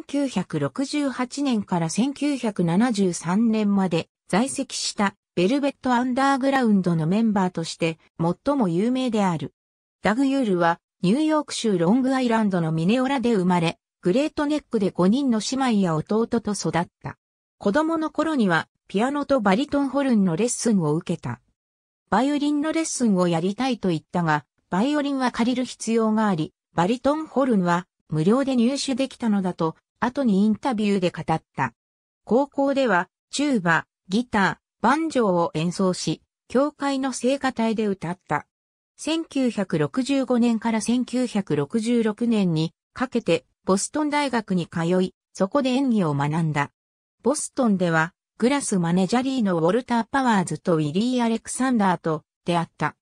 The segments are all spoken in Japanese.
1968年から1973年まで在籍したベルベットアンダーグラウンドのメンバーとして最も有名である。ダグ・ユールはニューヨーク州ロングアイランドのミネオラで生まれ、グレートネックで5人の姉妹や弟と育った。子供の頃にはピアノとバリトンホルンのレッスンを受けた。バイオリンのレッスンをやりたいと言ったが、バイオリンは借りる必要があり、バリトンホルンは無料で入手できたのだと後にインタビューで語った。高校では、チューバ、ギター、バンジョーを演奏し、教会の聖歌隊で歌った。1965年から1966年にかけてボストン大学に通い、そこで演技を学んだ。ボストンでは、グラスマネジャリーのウォルター・パワーズとウィリー・アレクサンダーと出会った。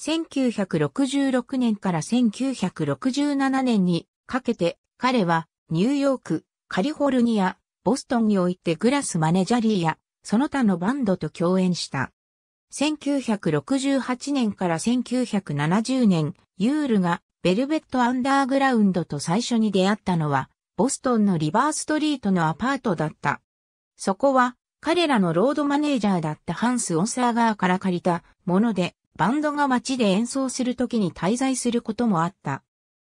1966年から1967年にかけて彼はニューヨーク、カリフォルニア、ボストンにおいてグラスマネジャリーや、その他のバンドと共演した。1968年から1970年、ユールがベルベットアンダーグラウンドと最初に出会ったのは、ボストンのリバーストリートのアパートだった。そこは、彼らのロードマネージャーだったハンス・オンサーガーから借りたもので、バンドが街で演奏する時に滞在することもあった。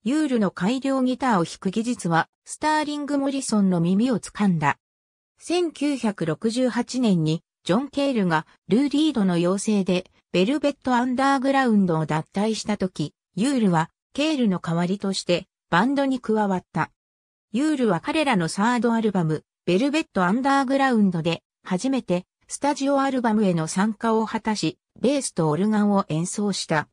ユールの改良ギターを弾く技術は、スターリング・モリソンの耳を掴んだ。1968年に、ジョン・ケールがルー・リードの要請で、ベルベット・アンダーグラウンドを脱退した時、ユールは、ケールの代わりとして、バンドに加わった。ユールは彼らのサードアルバム、ベルベット・アンダーグラウンドで、初めて、スタジオアルバムへの参加を果たし、ベースとオルガンを演奏した。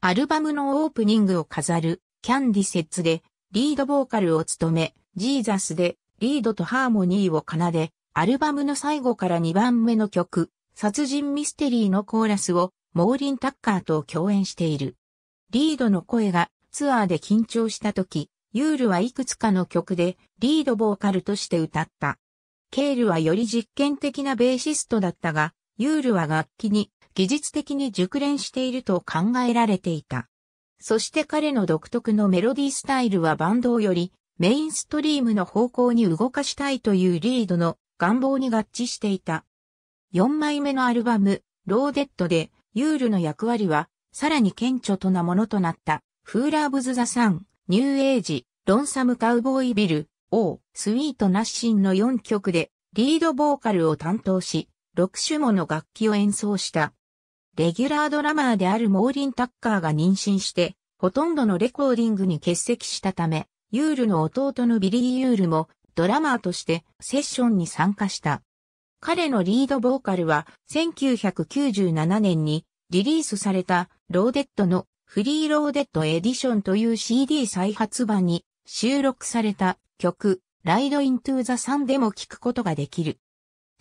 アルバムのオープニングを飾る、キャンディセッツでリードボーカルを務め、ジーザスでリードとハーモニーを奏で、アルバムの最後から2番目の曲、殺人ミステリーのコーラスをモーリン・タッカーと共演している。リードの声がツアーで緊張した時、ユールはいくつかの曲でリードボーカルとして歌った。ケールはより実験的なベーシストだったが、ユールは楽器に技術的に熟練していると考えられていた。そして彼の独特のメロディースタイルはバンドをよりメインストリームの方向に動かしたいというリードの願望に合致していた。4枚目のアルバム、ローデッドで、ユールの役割は、さらに顕著となものとなった、フーラーブズ・ザ・サン、ニューエイジ、ロンサム・カウボーイ・ビル、オー、スイート・ナッシンの4曲で、リードボーカルを担当し、6種もの楽器を演奏した。レギュラードラマーであるモーリン・タッカーが妊娠して、ほとんどのレコーディングに欠席したため、ユールの弟のビリー・ユールもドラマーとしてセッションに参加した。彼のリードボーカルは1997年にリリースされたローデッドのフリーローデッドエディションという CD 再発版に収録された曲ライドイントゥーザサンでも聴くことができる。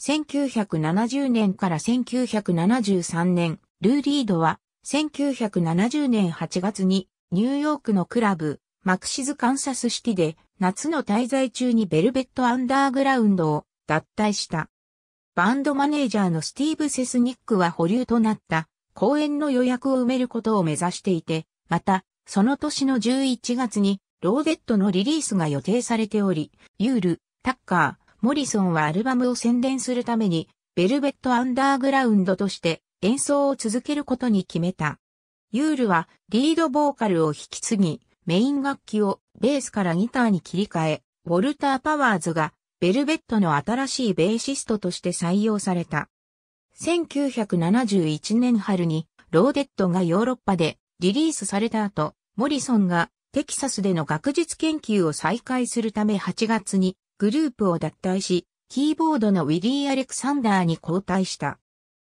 1970年から1973年、ルー・リードは、1970年8月に、ニューヨークのクラブ、マクシズ・カンサスシティで、夏の滞在中にベルベット・アンダーグラウンドを脱退した。バンドマネージャーのスティーブ・セスニックは保留となった公演の予約を埋めることを目指していて、また、その年の11月にローデットのリリースが予定されており、ユール、タッカー、モリソンはアルバムを宣伝するために、ベルベット・アンダーグラウンドとして演奏を続けることに決めた。ユールはリードボーカルを引き継ぎ、メイン楽器をベースからギターに切り替え、ウォルター・パワーズがベルベットの新しいベーシストとして採用された。1971年春にローデットがヨーロッパでリリースされた後、モリソンがテキサスでの学術研究を再開するため8月にグループを脱退し、キーボードのウィリー・アレクサンダーに交代した。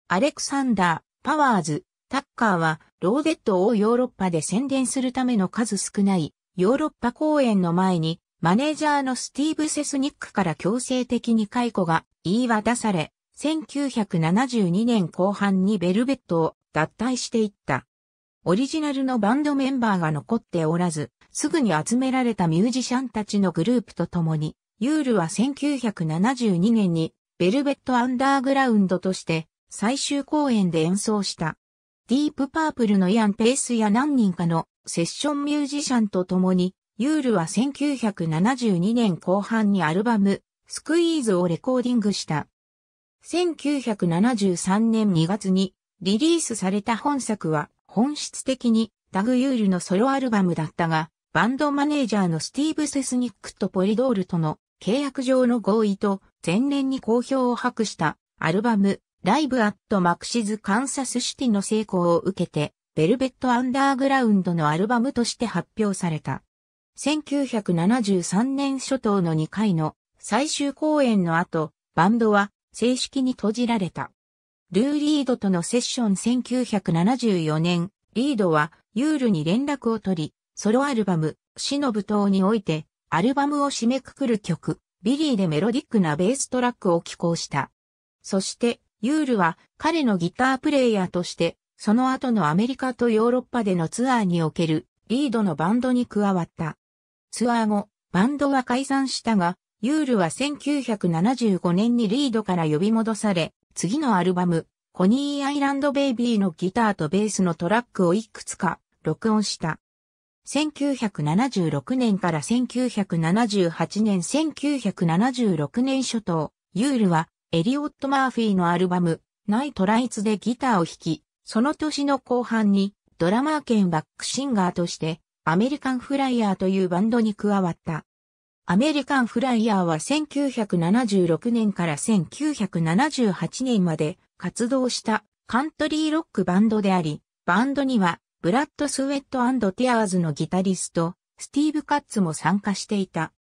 アレクサンダー、パワーズ、タッカーは、ローデッドをヨーロッパで宣伝するための数少ない、ヨーロッパ公演の前に、マネージャーのスティーブ・セスニックから強制的に解雇が言い渡され、1972年後半にベルベットを脱退していった。オリジナルのバンドメンバーが残っておらず、すぐに集められたミュージシャンたちのグループと共に、ユールは1972年にベルベットアンダーグラウンドとして最終公演で演奏した。ディープパープルのイアン・ペースや何人かのセッションミュージシャンと共に、ユールは1972年後半にアルバム、スクイーズをレコーディングした。1973年2月にリリースされた本作は本質的にダグ・ユールのソロアルバムだったが、バンドマネージャーのスティーブ・セスニックとポリドールとの契約上の合意と前年に好評を博したアルバムライブアットマクシズカンサスシティの成功を受けて、ベルベットアンダーグラウンドのアルバムとして発表された。1973年初頭の2回の最終公演の後、バンドは正式に閉じられた。ルー・リードとのセッション1974年、リードはユールに連絡を取り、ソロアルバム、死の舞踏において、アルバムを締めくくる曲、ビリーでメロディックなベーストラックを寄稿した。そして、ユールは彼のギタープレイヤーとして、その後のアメリカとヨーロッパでのツアーにおけるリードのバンドに加わった。ツアー後、バンドは解散したが、ユールは1975年にリードから呼び戻され、次のアルバム、コニーアイランドベイビーのギターとベースのトラックをいくつか録音した。1976年から1978年1976年初頭、ユールはエリオット・マーフィーのアルバム、ナイト・ライツでギターを弾き、その年の後半にドラマー兼バックシンガーとしてアメリカンフライヤーというバンドに加わった。アメリカンフライヤーは1976年から1978年まで活動したカントリーロックバンドであり、バンドにはブラッド・スウェット・ティアーズのギタリスト、スティーブ・カッツも参加していた。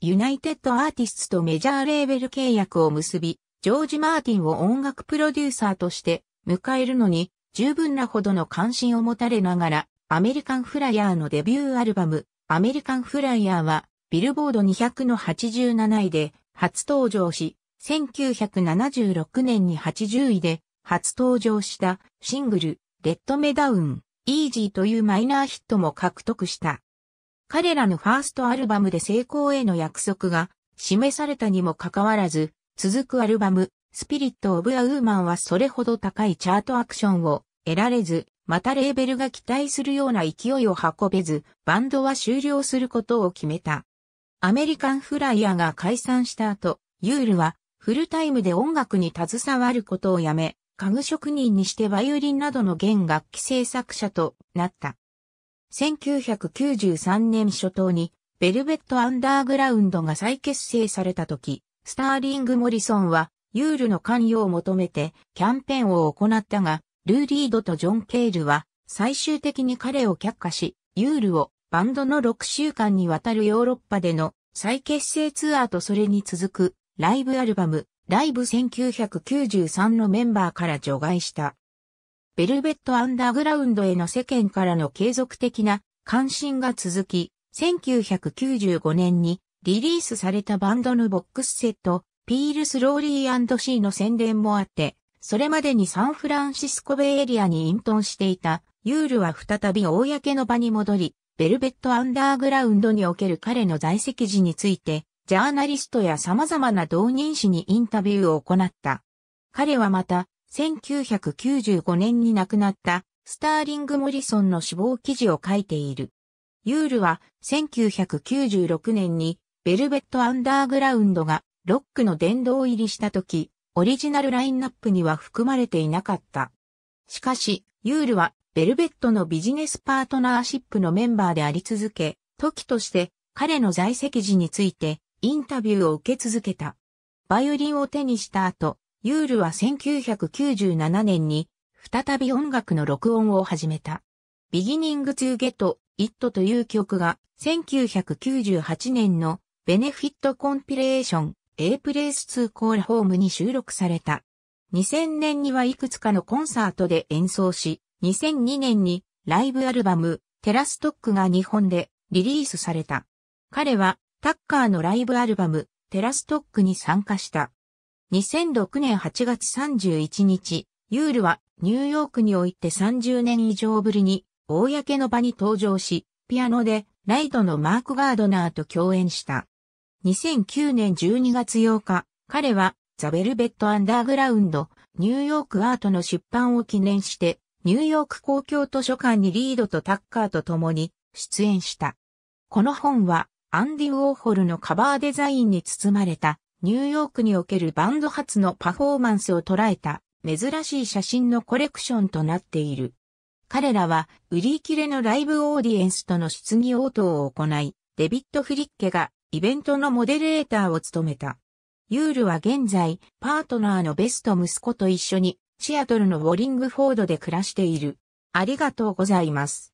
ユナイテッドアーティストとメジャーレーベル契約を結び、ジョージ・マーティンを音楽プロデューサーとして迎えるのに十分なほどの関心を持たれながら、アメリカンフライヤーのデビューアルバム、アメリカンフライヤーは、ビルボード200の87位で初登場し、1976年に80位で初登場したシングル、レッドメダウン、イージーというマイナーヒットも獲得した。彼らのファーストアルバムで成功への約束が示されたにもかかわらず、続くアルバム、スピリット・オブ・ア・ウーマンはそれほど高いチャートアクションを得られず、またレーベルが期待するような勢いを運べず、バンドは終了することを決めた。アメリカン・フライヤーが解散した後、ユールはフルタイムで音楽に携わることをやめ、家具職人にしてバイオリンなどの弦楽器制作者となった。1993年初頭に、ベルベットアンダーグラウンドが再結成された時、スターリング・モリソンは、ユールの関与を求めてキャンペーンを行ったが、ルー・リードとジョン・ケールは、最終的に彼を却下し、ユールをバンドの6週間にわたるヨーロッパでの再結成ツアーとそれに続くライブアルバム、ライブ1993のメンバーから除外した。ベルベットアンダーグラウンドへの世間からの継続的な関心が続き、1995年にリリースされたバンドのボックスセット、ピールスローリーシーの宣伝もあって、それまでにサンフランシスコベイエリアに隠遁していたユールは再び公の場に戻り、ベルベットアンダーグラウンドにおける彼の在籍時について、ジャーナリストや様々な同人誌にインタビューを行った。彼はまた、1995年に亡くなったスターリング・モリソンの死亡記事を書いている。ユールは1996年にベルベット・アンダーグラウンドがロックの殿堂入りした時、オリジナルラインナップには含まれていなかった。しかし、ユールはベルベットのビジネスパートナーシップのメンバーであり続け、時として彼の在籍時についてインタビューを受け続けた。バイオリンを手にした後、ユールは1997年に再び音楽の録音を始めた。ビギニング・トゥ・ゲット・イットという曲が1998年のベネフィットコンピレーション A プレイス2コールホームに収録された。2000年にはいくつかのコンサートで演奏し、2002年にライブアルバムテラストックが日本でリリースされた。彼はタッカーのライブアルバムテラストックに参加した。2006年8月31日、ユールはニューヨークにおいて30年以上ぶりに公の場に登場し、ピアノでライトのマーク・ガードナーと共演した。2009年12月8日、彼はザ・ベルベット・アンダーグラウンド、ニューヨーク・アートの出版を記念して、ニューヨーク公共図書館にリードとタッカーと共に出演した。この本はアンディ・ウォーホルのカバーデザインに包まれたニューヨークにおけるバンド初のパフォーマンスを捉えた珍しい写真のコレクションとなっている。彼らは売り切れのライブオーディエンスとの質疑応答を行い、デビット・フリッケがイベントのモデレーターを務めた。ユールは現在、パートナーのベスト息子と一緒に、シアトルのウォリングフォードで暮らしている。ありがとうございます。